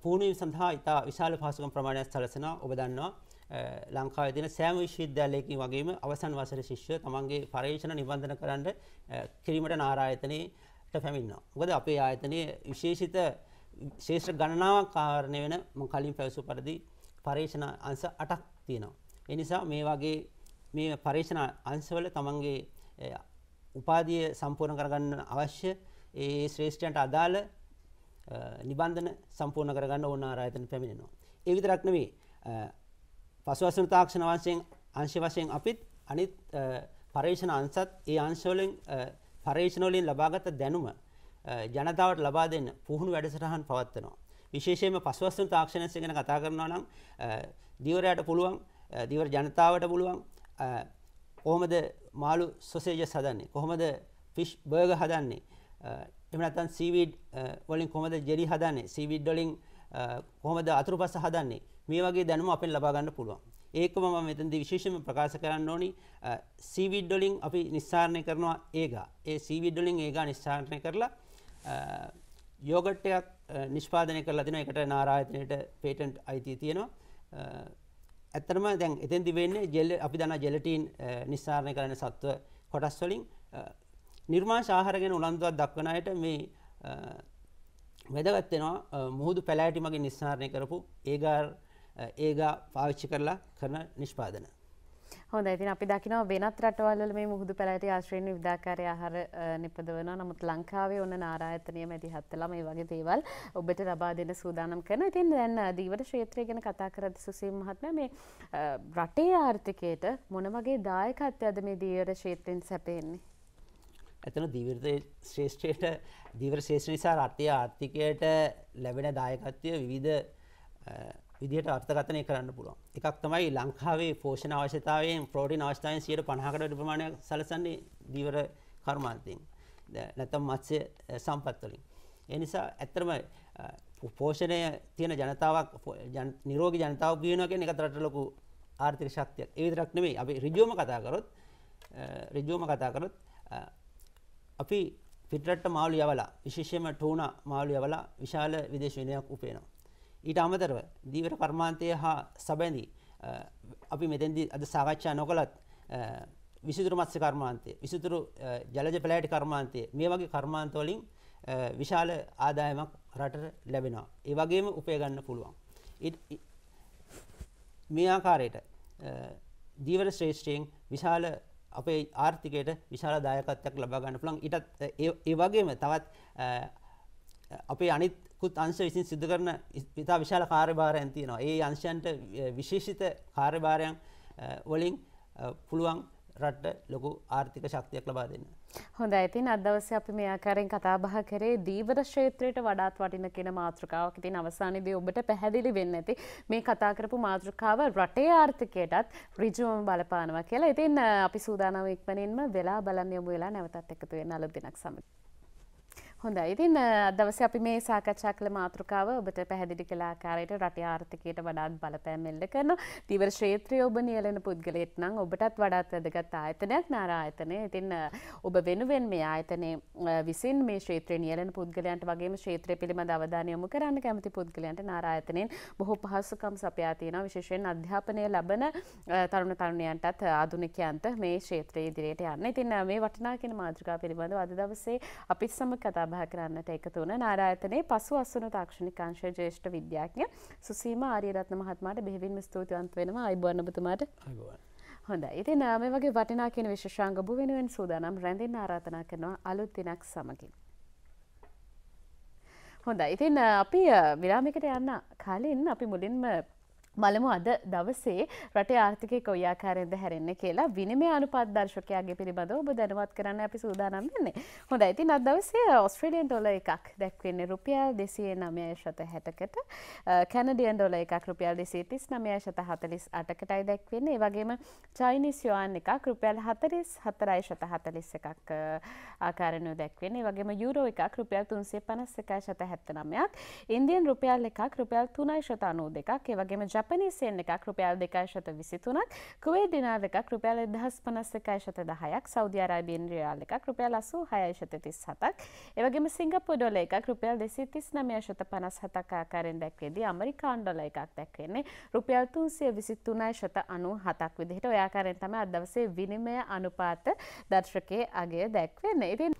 පූර්ණවීම සඳහා ඉතා විශාල පහසුකම් ප්‍රමාණයක් සලසන ඔබ දන්නවා ලංකාවේ දින සෑම විශ්වවිද්‍යාලයකින් වගේම අවසන් වසරේ ශිෂ්‍ය තමන්ගේ පරීක්ෂණ නිබන්ධන කරන්න කිරීමට නාරායතනයට පැමිණෙනවා. මොකද අපේ ආයතනයේ විශේෂිත ශේෂ්ඨ ගණනාවක් කාරණය වෙන මම කලින් පැවසු පරිදි පරීක්ෂණ අංශ 8ක් තියෙනවා. ඒ නිසා මේ වගේ මේ පරීක්ෂණ අංශවල තමන්ගේ උපාධිය සම්පූර්ණ කරගන්න අවශ්‍ය ඒ ශ්‍රේෂ්ඨයන්ට අදාළ නිබන්ධන සම්පූර්ණ කරගන්න ඕන ආරායතන පැමිණෙනවා. ඒ විතරක් නෙවෙයි පසුවසන තාක්ෂණ වංශයෙන් අංශ වශයෙන් අපිත් අනිත් පර්යේෂණ අංශත් ඒ අංශවලින් පර්යේෂණ වලින් ලබාගත දැනුම ජනතාවට ලබා දෙන්න පුහුණු වැඩසටහන් පවත්වනවා. විශේෂයෙන්ම පසුවසන තාක්ෂණය ගැන කතා කරනවා නම් දිවරයට පුළුවන් දිවර ජනතාවට පුළුවන් කොහොමද මාළු සොසේජස් හදන්නේ කොහොමද ෆිෂ් බර්ගර් හදන්නේ එහෙම නැත්නම් සීවිඩ් වලින් කොහොමද ජෙලි හදන්නේ? සීවිඩ් වලින් කොහොමද අතුරුපස හදන්නේ? මේ වගේ දැනුම අපෙන් ලබා ගන්න පුළුවන්. ඒකම මම මෙතනදී විශේෂයෙන්ම ප්‍රකාශ කරන්න ඕනි සීවිඩ් වලින් අපි නිස්සාරණය කරනවා ඒගා. ඒ සීවිඩ් වලින් ඒගා නිස්සාරණය කරලා යෝගට් එකක් නිෂ්පාදනය කරලා තිනවා. ඒකට නාරායතනයට පේටන්ට් අයිතිය තියෙනවා. ඇත්තටම දැන් එතෙන්දි වෙන්නේ ජෙල් අපි දන්නා ජෙලටින් නිස්සාරණය කරන සත්ව කොටස් වලින් නිර්මාංශ ආහාර ගැන උනන්දුවක් දක්වන අයට මේ වැදගත් වෙනවා මුහුදු පැලෑටි මගින් නිස්සාරණය කරපු ඒගාර් ඒගා පාවිච්චි කරලා කරන නිෂ්පාදන හොඳ ඉතින් අපි දකිනවා වෙනත් රටවල්වල මේ මුහුදු පැලෑටි ආශ්‍රයෙන් විවිධාකාරයේ ආහාර නිපදවනවා. නමුත් ලංකාවේ ඔන්න නාරායතනීය මැදිහත් වෙලා මේ වගේ දේවල් ඔබට ලබා දෙන්න සූදානම් කරනවා. ඉතින් දැන් දීවර ක්ෂේත්‍රය ගැන කතා කරද්දී සුසීම් මහත්මයා මේ රටේ ආර්ථිකයට මොන වගේ දායකත්වයක්ද මේ දීවර ක්ෂේත්‍රයෙන් සැපෙන්නේ? ඇතන දීවර්ත ශ්‍රේෂ්ඨයට දීවර ශේෂ නිසා රට්ටය ආර්ථිකයට ලැබෙන දායකත්වය විවිධ විදිට අර්ථකතනය කරන්න පුළුවන් එකක් තමයි ලංකාවේ පෝෂණ අවශ්‍යතාවයෙන් ප්‍රෝඩින් අවස්ථාවයෙන් සියට පණහකට ප්‍රමාණයක් සලසන්නේ දීවර කර්මාන්තයෙන් නැතම් මත්සය සම්පත්වලින්. එනිසා ඇත්තරම පෝෂණය තියෙන ජනතාවක් නිරෝග ජනතාව පියනගෙන එක රට ලොකු ආර්ථික ශක්තියක් ඒ විතරක් නෙමෙයි අපි ඍජුවම කතා කරොත් ඍජුවම කතා කරොත් අපි ෆිටරට්ට මාළු යවලා විශේෂයෙන්ම ටූනා මාළු යවලා විශාල විදේශ විනයක් උපයනවා. ඊට අමතරව දීවර කර්මාන්තය හා සබැඳි අපි මෙතෙන්දී අද සාකච්ඡා නොකළත් විසිතුරු මත්ස්‍ය කර්මාන්තය, විසිතුරු ජලජ පැලෑටි කර්මාන්තය මේ වගේ කර්මාන්ත වලින් විශාල ආදායමක් රටට ලැබෙනවා. ඒ වගේම උපය ගන්න පුළුවන්. මේ ආකාරයට දීවර ශ්‍රේෂ්ඨයෙන් විශාල අපේ ආර්ථිකයට විශාල දායකත්වයක් ලබා ගන්න පුළුවන්. ඊටත් ඒ වගේම තවත් අපේ අනිත්කුත් අංශ විසින් සිදු කරන ඉතා විශාල කාර්යභාරයන් තියෙනවා. ඒ අංශයන්ට විශේෂිත කාර්යභාරයන් වලින් පුළුවන් රටට ලොකු ආර්ථික ශක්තියක් ලබා දෙන්න. හොඳ ඇතින් අදවස අපි මේ ආකාරයෙන් කතා බහ කරේ දීවර ක්ෂේත්‍රයට වඩාත් වටින කියන මාතෘකාවක් ඉතින් අවසානයේදී ඔබට පැහැදිලි වෙන්න ඇති මේ කතා කරපු මාතෘකාව රටේ ආර්ථිකයටත් ඍජුවම බලපානවා කියලා. ඉතින් අපි සූදානම් ඉක්මනින්ම වෙලා බලන්න යමු වෙලා නැවතත් එකතු වෙන අලුත් දිනක් සමග. හොඳයි ඉතින් අදවස අපි මේ සාකච්ඡා කළ මාතෘකාව ඔබට පැහැදිලි කලාකාරයට රට ආර්ථකයට වඩාත් බලපෑමෙල්ල කරන තීවර ශ්‍රේත්‍රය ඔබ නියලෙන පුද්ගලයෙක් නම් ඔබටත් වඩාත් වැදගත් ආයතනයක් නාරා ආයතනය. ඉතින් ඔබ වෙනුවෙන් මේ ආයතනයේ විසින් මේ ශ්‍රේත්‍රය නියලෙන පුද්ගලයන්ට වගේම ශ්‍රේත්‍රය පිළිබඳ අවධානය යොමු කරන්න කැමති පුද්ගලයන්ට නාරා ආයතනයෙන් බොහෝ පහසුකම් සපයා තියෙනවා. විශේෂයෙන් අධ්‍යාපනය ලබන තරුණ තරුණියන්ටත් ආධුනිකයන්ට මේ ක්ෂේත්‍රයේ ඉදිරියට යන්න. ඉතින් මේ වටිනා කියන මාතෘකාව පිළිබඳව අද දවසේ අපිත් සමග කතා සභා කරන්නට එකතු වුණ නාරායතනයේ පසු අසුණු තාක්ෂණික අංශයේ ජ්‍යෙෂ්ඨ විද්‍යාඥ සුසීමා ආරියරත්න මහත්මයාට බෙහෙවින්ම ස්තුතිවන්ත වෙනවා අයිබෝන් ඔබතුමාට හොඳයි ඉතින් මේ වගේ වටිනා කියන විශේෂාංග ඔබ වෙනුවෙන් සූදානම් රැඳෙන්න ආරාධනා කරනවා අලුත් දිනක් සමගින් හොඳයි ඉතින් අපි විරාමයකට යන්න කලින් අපි මුලින්ම බලමු අද දවසේ රටේ ආර්ථිකය කොයාකාරයෙන්ද හැරෙන්න කියලා විනිමය අනුපාත දර්ශකයාගේ පිළිබඳව ඔබ දැනුවත් කරන්න අපි සූදානම් වෙන්නේ. හොඳයි. ඉතින් අද දවසේ ඔස්ට්‍රේලියානු ඩොලර් එකක් දැක්වෙන්නේ රුපියල් 209.60කට, කැනඩියන් ඩොලර් එකක් රුපියල් 239.48කටයි දැක්වෙන්නේ. ඒ වගේම චයිනීස් යුවාන් එකක් රුපියල් 44.41ක් ආකාරණු දැක්වෙන්නේ. ඒ වගේම යූරෝ එකක් රුපියල් 351.79ක්, ඉන්දියන් රුපියල් එකක් රුපියල් 3.92ක්, ඒ වගේම ජපනීසියෙන් එකක් රුපියල් දෙකයි ශත විසිතුනක් කුවේ දිනාර එකක් රුපියල් එදහස් පනස්සකයි ශත දහයක් සෞදි අරාබියෙන් රියාල් එකක් රුපියල් අසූ හයයි ශත තිස් හතක් එවගේම සිංගප්පූ ඩොලර් එකක් රුපියල් දෙසී තිස් නමය ශත පනස් හතක් ආකාරයෙන් දැක්වේදී ඇමරිකානු ඩොලර් එකක් දැක්වෙන්නේ රුපියල් තුන්සිය විසිතුනයි ශත අනූ හතක් විදිහට ඔය ආකාරයෙන් තමයි අද දවසේ විනිමය අනුපාත දර්ශකයේ අගය දැක්වෙන්නේ. ඉතින්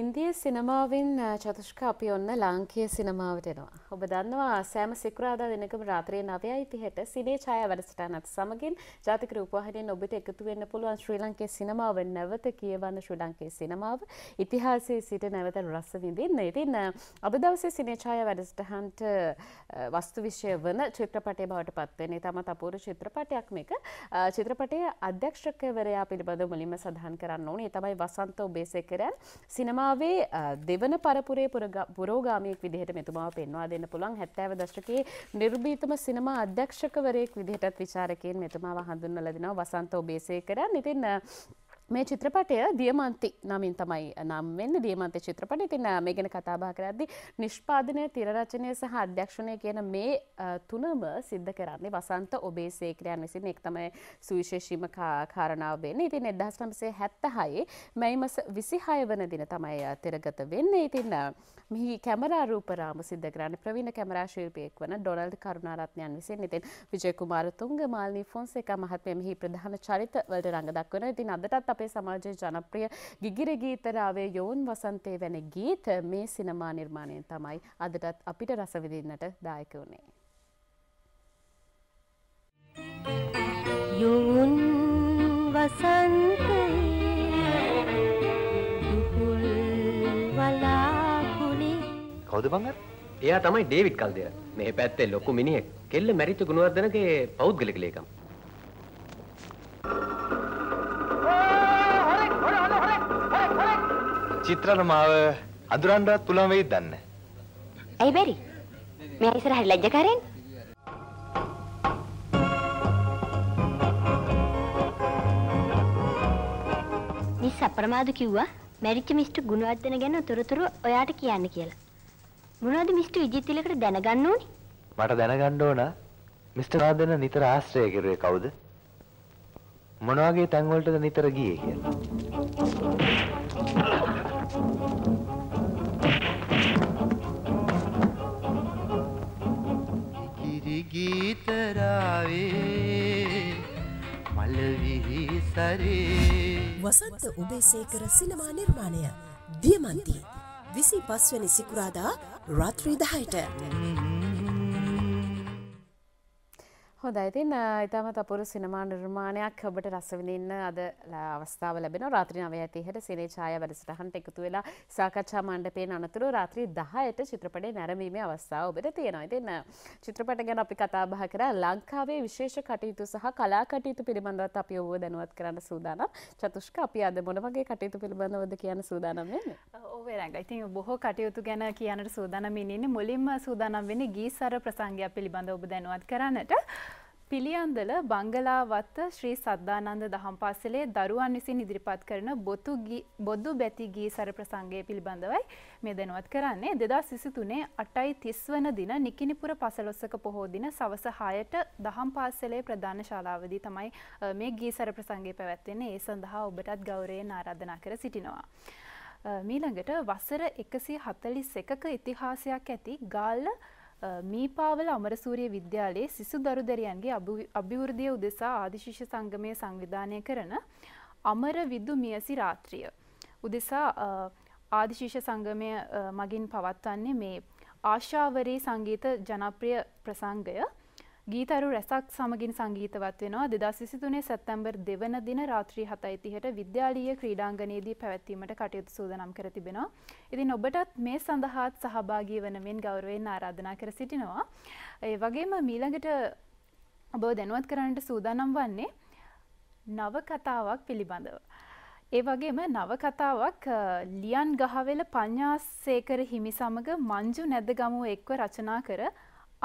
ඉන්දිය සිනමාවෙන් චතුෂ්ක අපි ඔන්න ලාංකය සිනමාවටෙනවා. ඔබ දන්නවා සෑම සිකරාදා දෙනකම රාත්‍රය නවයයි තිහට සිනේ ඡාය වැඩසටානත් සමගින් ජාතික රූපවාහිනියෙන් ඔබට එකතු වෙන්න පුළුවන් ශ්‍රී ලංකේ සිනමාව නැවත කියවන්න ශ්‍රී ලංකේ සිනමාව ඉතිහාසයේ සිට නැවත රස විඳින්න. ඉතින් අද දවසේ සිනේ ඡාය වැඩසටහනට වස්තු විෂය වන චිත්‍රපටය බවට පත් වෙන්නේ තමත් අපූර්ව චිත්‍රපටයක් මේක. චිත්‍රපටයේ අධ්‍යක්ෂකවරයා පිළිබඳව මුලින්ම සඳහන් කරන්න ඕනේ. ඒ තමයි වසන්ත ඔබේසේකරන් සිනමා සිනමාවේ දෙවන පරපුරේ පුරෝගාමයෙක් විදිහට මෙතුමාව පෙන්වා දෙන්න පුළුවන් හැත්තෑව දශකයේ නිර්භීතම සිනමා අධ්‍යක්ෂකවරයෙක් විදිහටත් විචාරකයෙන් මෙතුමාව හඳුන්වල දෙනවා වසන්ත ඔබේසේකර ඉතින් මේ චිත්‍රපටය දියමන්ති නමින් තමයි නම් වෙන්න දියමන්තය චිත්‍රපටය තින්න මේ ගැන කතාබා කරද්දි නිෂ්පාදනය තිරරචනය සහ අධ්‍යක්ෂණය කියන මේ තුනම සිද්ධ කරන්නේ වසන්ත ඔබේ සේක්‍රයන් විසින් එක් තමයි සුවිශේෂීම කාරණාව වෙන්න ඉතින් එදහස් නම්සේ හැත්තහයි මැයිමස විසිහය වන දින තමයි තිරගත වෙන්න ඉතින්න මෙහි කැමරා රූපරාම සිද්ධ කරන්න ප්‍රවීණ කැමරා ශිල්පියෙක් වන ඩොනල්ඩ් කරුණාරත්නයන් විසින් ඉතින් විජයකුමාර තුංග මාලනී ෆොන්සේක මහත්මය මෙහි ප්‍රධාන චරිත වලට රඟ දක්වන ඉතින් අදටත් අපේ සමාජයේ ජනප්‍රිය ගිගිර ගීතරාවේ යෝන් වසන්තේ වැනි ගීත මේ සිනමා නිර්මාණයෙන් තමයි අදටත් අපිට රසවිඳින්නට දායක වුණේ. යෝන් වසන්තේ කවුද බංගර? එයා තමයි ඩේවිඩ් කල්දේ. මේ පැත්තේ ලොකු මිනිහෙක්. කෙල්ල මැරිච්ච ගුණවර්ධනගේ පෞද්ගලික ලේකම්. චිත්‍රන මාව අඳුරන්නවත් පුළුවන් වෙයිද දන්නේ ඇයි බැරි? මෙයා ඉස්සරහට ලැජ්ජකාරයෙන්. මිස් අප්‍රමාද කිව්වා මැරිච්ච මිස්ටර් ගුණවර්ධන ගැන තොරතුරු ඔයාට කියන්න කියලා. මොනවද මිස්ටර් විජිත් තිලකට දැනගන්න ඕනි? මට දැනගන්න ඕන මිස්ටර් ගුණවර්ධන නිතර ආශ්‍රය කරුවේ කවුද? මොන වගේ තැන් වලටද නිතර ගියේ කියලා. ගීතරාවේ මලවිහිසරේ වසන්ත උබේසේකර සිනමා නිර්මාණය දියමන්ති විසි පස්වැනි සිකුරාදා රාත්‍රී දහයට. හොඳයි ඉතින් ඉතාමත් අපූර්ව සිනමා නිර්මාණයක් ඔබට රසවිඳින්න අද අවස්ථාව ලැබෙනවා රාත්‍රී 9:30ට සිනේ ඡායා වැඩසටහනට එකතු වෙලා සාකච්ඡා මණ්ඩපයෙන් අනතුරු රාත්‍රී 10ට චිත්‍රපටය නැරඹීමේ අවස්ථාව ඔබට තියෙනවා. ඉතින් චිත්‍රපට ගැන අපි කතා බහ කරා ලංකාවේ විශේෂ කටයුතු සහ කලා කටයුතු පිළිබඳවත් අපි ඔබව දැනුවත් කරන්න සූදානම්. චතුෂ්ක අපි අද මොන වගේ කටයුතු පිළිබඳවද කියන්න සූදානම් වෙන්නේ? ඔව් එරංග. ඉතින් බොහෝ කටයුතු ගැන කියන්නට සූදානම් ඉන්නේ. මුලින්ම සූදානම් වෙන්නේ ගීසර ප්‍රසංගය පිළිබඳව ඔබ දැනුවත් කරන්නට. පිළියන්දල බංගලාවත්ත ශ්‍රී සද්ධානන්ද දහම් පාසලේ දරුවන් විසින් ඉදිරිපත් කරන බොතු බොද්දු බැති ගී සර ප්‍රසංගය පිළිබඳවයි මේ දැනුවත් කරන්නේ දෙදස් විසිතුනේ අටයි තිස්වන දින නිකිනිපුර පසලොස්සක පොහෝ දින සවස හායට දහම් පාසලේ ප්‍රධාන ශාලාවදී තමයි මේ ගී සර ප්‍රසංගේ පැවැත්වෙන්නේ ඒ සඳහා ඔබටත් ගෞරයෙන් ආරාධනා කර සිටිනවා. මීළඟට වසර එකසි හතලි සෙකක ඉතිහාසයක් ඇති ගාල්ල මීපාවල අමරසූරිය විද්‍යාලයේ සිසු දරුදරයන්ගේ අභිවෘද්ධිය උදෙසා ආදිශිෂ්‍ය සංගමය සංවිධානය කරන අමර විදු මියසි රාත්‍රිය. උදෙසා ආදිශිෂ්‍ය සංගමය මගින් පවත්වන්නේ මේ ආශාවරී සංගීත ජනප්‍රිය ප්‍රසංගය ගීතරු රැසක් සමගින් සංගීතවත් වෙනවා දෙදස් විසිතුනේ සැත්තැම්බර් දෙවන දින රාත්‍රී හතයි තිහට විද්‍යාලීය ක්‍රීඩාංගනයේදී පැවැත්වීමට කටයුතු සූදනම් කර තිබෙනවා. ඉතින් ඔබටත් මේ සඳහාත් සහභාගී වනමින් ගෞරවයෙන් ආරාධනා කර සිටිනවා. ඒ වගේම මීළඟට ඔබ දැනුවත් කරන්නට සූදානම් වන්නේ නවකතාවක් පිළිබඳව. ඒ වගේම නවකතාවක් ලියන් ගහවෙල පඤ්ඥාසේකර හිමි සමඟ මංජු නැද්ද ගමුව එක්ව රචනා කර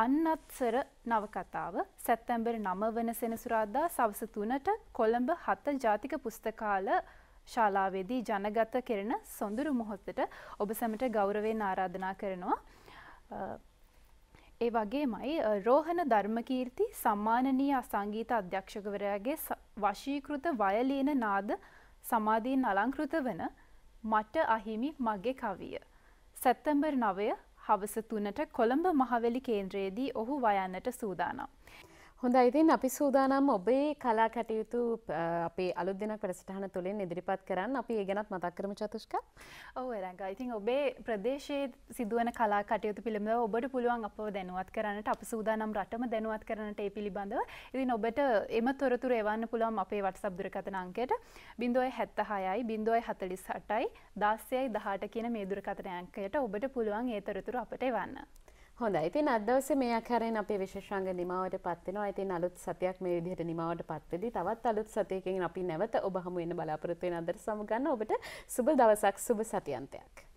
අන්නත්සර නවකතාව සැත්තැම්බර් නම වන සෙනසුරාදා සවස තුනට කොළඹ හත ජාතික පුස්තකාල ශාලාවේදී ජනගත කෙරෙන සොඳුරු මොහොත්තට ඔබ සැමට ගෞරවෙන් ආරාධනා කරනවා. ඒ වගේමයි රෝහණ ධර්මකීර්ති සම්මානනීය අසංගීත අධ්‍යක්ෂකවරයාගේ වශීකෘත වයලීන නාද සමාධීන් අලංකෘත වන මට අහිමි මගේ කවිය. සැත්තැම්බර් නවය හවස තුනට කොළඹ මහවැලි කේන්ද්‍රයේදී ඔහු වයන්නට සූදානම්. හොඳයි ඉතින් අපි සූදානම් ඔබේ කලා කටයුතු අපේ අලුත් දෙනක් වැඩසටහන තුළින් ඉදිරිපත් කරන්න අපි ඒ ගැනත් මතක් කරමු චතුෂ්ක. ඔව් එරංගා. ඉතින් ඔබේ ප්‍රදේශයේ සිදුවන කලා කටයුතු පිළිබඳව ඔබට පුළුවන් අපව දැනුවත් කරන්නට අප සූදානම් රටම දැනුවත් කරන්නට ඒ පිළිබඳව. ඉතින් ඔබට එම තොරතුරු එවන්න පුළුවන් අපේ WhatsApp දුරකථන අංකයට 076යි 048යි 16යි 18 කියන මේ දුරකථන අංකයට ඔබට පුළුවන් ඒ තොරතුරු අපට එවන්න. හොඳයි ඉතින් අදවස මේ අකරෙන් අපේ විශේෂංග නිමාවට පත්වෙනවා ඉතින් අලුත් සතියක් මේ විදිහට නිමාවට පත්වෙදි තවත් අලුත් සතියකින් අපි නැවත ඔබ හමු වෙන්න බලාපොරොත්තු වෙන අදට සමුගන්න ඔබට සුබ දවසක් සුබ සතියන්තයක්